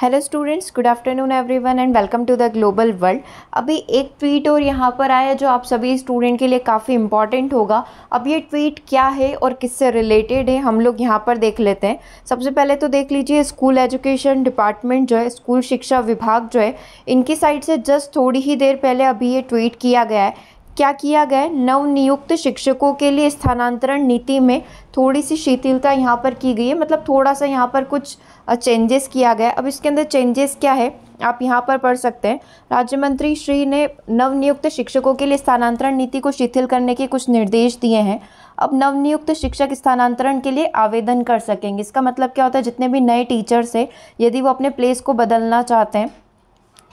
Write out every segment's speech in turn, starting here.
hello students good afternoon everyone and welcome to the global world अभी एक tweet और यहाँ पर आया जो आप सभी स्टूडेंट के लिए काफ़ी इंपॉर्टेंट होगा अब ये ट्वीट क्या है और किससे रिलेटेड है हम लोग यहाँ पर देख लेते हैं सबसे पहले तो देख लीजिए स्कूल एजुकेशन डिपार्टमेंट जो है स्कूल शिक्षा विभाग जो है इनकी साइड से जस्ट थोड़ी ही देर पहले अभी ये ट्वीट किया गया है क्या किया गया नवनियुक्त शिक्षकों के लिए स्थानांतरण नीति में थोड़ी सी शिथिलता यहाँ पर की गई है मतलब थोड़ा सा यहाँ पर कुछ चेंजेस किया गया अब इसके अंदर चेंजेस क्या है आप यहाँ पर पढ़ सकते हैं राज्य मंत्री श्री ने नवनियुक्त शिक्षकों के लिए स्थानांतरण नीति को शिथिल करने के कुछ निर्देश दिए हैं अब नवनियुक्त शिक्षक स्थानांतरण के लिए आवेदन कर सकेंगे इसका मतलब क्या होता है जितने भी नए टीचर्स हैं यदि वो अपने प्लेस को बदलना चाहते हैं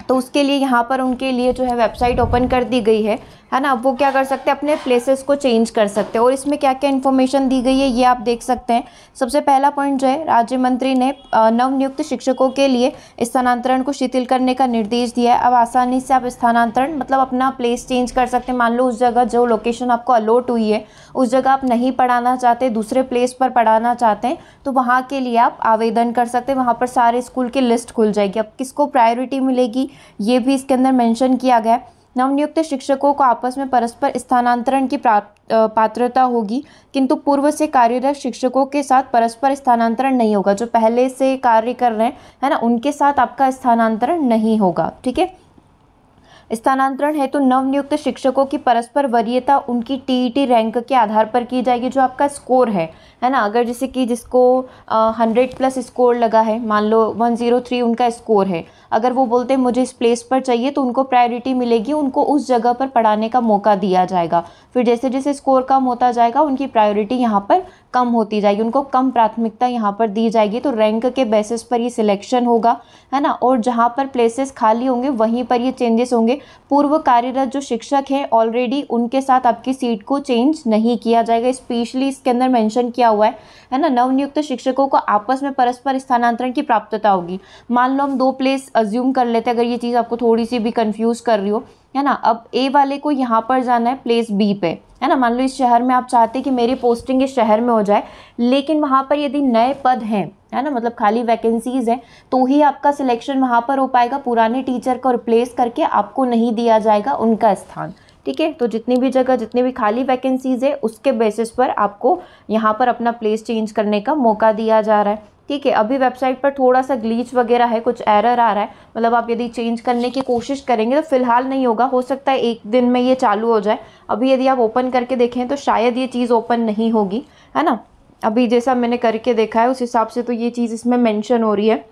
तो उसके लिए यहाँ पर उनके लिए जो है वेबसाइट ओपन कर दी गई है है ना वो क्या कर सकते हैं अपने प्लेसेस को चेंज कर सकते हैं और इसमें क्या क्या इन्फॉर्मेशन दी गई है ये आप देख सकते हैं सबसे पहला पॉइंट जो है राज्य मंत्री ने नवनियुक्त शिक्षकों के लिए स्थानांतरण को शिथिल करने का निर्देश दिया है अब आसानी से आप स्थानांतरण मतलब अपना प्लेस चेंज कर सकते हैं मान लो उस जगह जो लोकेशन आपको अलॉट हुई है उस जगह आप नहीं पढ़ाना चाहते दूसरे प्लेस पर पढ़ाना चाहते हैं तो वहाँ के लिए आप आवेदन कर सकते हैं वहाँ पर सारे स्कूल की लिस्ट खुल जाएगी अब किसको प्रायोरिटी मिलेगी ये भी इसके अंदर मेंशन किया गया है नवनियुक्त शिक्षकों को आपस में परस्पर स्थानांतरण की पात्रता होगी किंतु पूर्व से कार्यरत शिक्षकों के साथ परस्पर स्थानांतरण नहीं होगा जो पहले से कार्य कर रहे हैं है ना उनके साथ आपका स्थानांतरण नहीं होगा ठीक है स्थानांतरण है तो नवनियुक्त शिक्षकों की परस्पर वरीयता उनकी टीईटी रैंक के आधार पर की जाएगी जो आपका स्कोर है है ना अगर जैसे कि जिसको हंड्रेड प्लस स्कोर लगा है मान लो वन जीरो थ्री उनका स्कोर है अगर वो बोलते हैं मुझे इस प्लेस पर चाहिए तो उनको प्रायोरिटी मिलेगी उनको उस जगह पर पढ़ाने का मौका दिया जाएगा फिर जैसे जैसे स्कोर कम होता जाएगा उनकी प्रायोरिटी यहाँ पर कम होती जाएगी उनको कम प्राथमिकता यहाँ पर दी जाएगी तो रैंक के बेसिस पर ये सिलेक्शन होगा है ना और जहाँ पर प्लेसेस खाली होंगे वहीं पर ये चेंजेस होंगे पूर्व कार्यरत जो शिक्षक हैं ऑलरेडी उनके साथ आपकी सीट को चेंज नहीं किया जाएगा स्पेशली इसके अंदर मैंशन किया हुआ है है ना नवनियुक्त शिक्षकों को आपस में परस्पर स्थानांतरण की प्राप्तता होगी मान लो हम दो प्लेस अज्यूम कर लेते हैं अगर ये चीज़ आपको थोड़ी सी भी कंफ्यूज कर रही हो है ना अब ए वाले को यहाँ पर जाना है प्लेस बी पे है ना मान लो इस शहर में आप चाहते हैं कि मेरी पोस्टिंग इस शहर में हो जाए लेकिन वहाँ पर यदि नए पद हैं है ना मतलब खाली वैकेंसीज़ हैं तो ही आपका सिलेक्शन वहाँ पर हो पाएगा पुराने टीचर को रिप्लेस करके आपको नहीं दिया जाएगा उनका स्थान ठीक है तो जितनी भी जगह जितनी भी खाली वैकेंसीज़ है उसके बेसिस पर आपको यहाँ पर अपना प्लेस चेंज करने का मौका दिया जा रहा है ठीक है अभी वेबसाइट पर थोड़ा सा ग्लीच वगैरह है कुछ एरर आ रहा है मतलब आप यदि चेंज करने की कोशिश करेंगे तो फिलहाल नहीं होगा हो सकता है एक दिन में ये चालू हो जाए अभी यदि आप ओपन करके देखें तो शायद ये चीज़ ओपन नहीं होगी है ना अभी जैसा मैंने करके देखा है उस हिसाब से तो ये चीज़ इसमें मैंशन हो रही है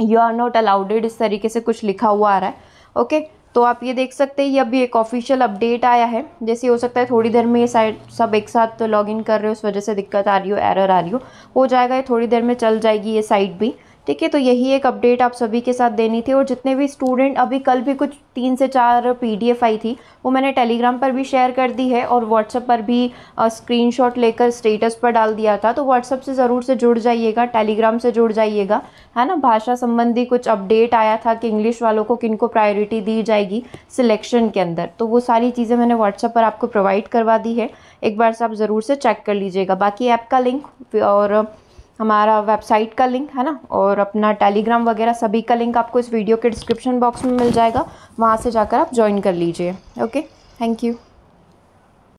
यू आर नॉट अलाउडेड इस तरीके से कुछ लिखा हुआ आ रहा है ओके तो आप ये देख सकते हैं ये अभी एक ऑफिशियल अपडेट आया है जैसे हो सकता है थोड़ी देर में ये साइड सब एक साथ इन कर रहे हो उस वजह से दिक्कत आ रही हो एरर आ रही हो हो जाएगा ये थोड़ी देर में चल जाएगी ये साइट भी ठीक है तो यही एक अपडेट आप सभी के साथ देनी थी और जितने भी स्टूडेंट अभी कल भी कुछ तीन से चार पीडीएफ आई थी वो मैंने टेलीग्राम पर भी शेयर कर दी है और व्हाट्सअप पर भी स्क्रीनशॉट लेकर स्टेटस पर डाल दिया था तो व्हाट्सअप से ज़रूर से जुड़ जाइएगा टेलीग्राम से जुड़ जाइएगा है ना भाषा संबंधी कुछ अपडेट आया था कि इंग्लिश वालों को किन को प्रायोरिटी दी जाएगी सिलेक्शन के अंदर तो वो सारी चीज़ें मैंने व्हाट्सअप पर आपको प्रोवाइड करवा दी है एक बार से आप ज़रूर से चेक कर लीजिएगा बाकी ऐप का लिंक और हमारा वेबसाइट का लिंक है ना और अपना टेलीग्राम वगैरह सभी का लिंक आपको इस वीडियो के डिस्क्रिप्शन बॉक्स में मिल जाएगा वहाँ से जाकर आप ज्वाइन कर लीजिए ओके थैंक यू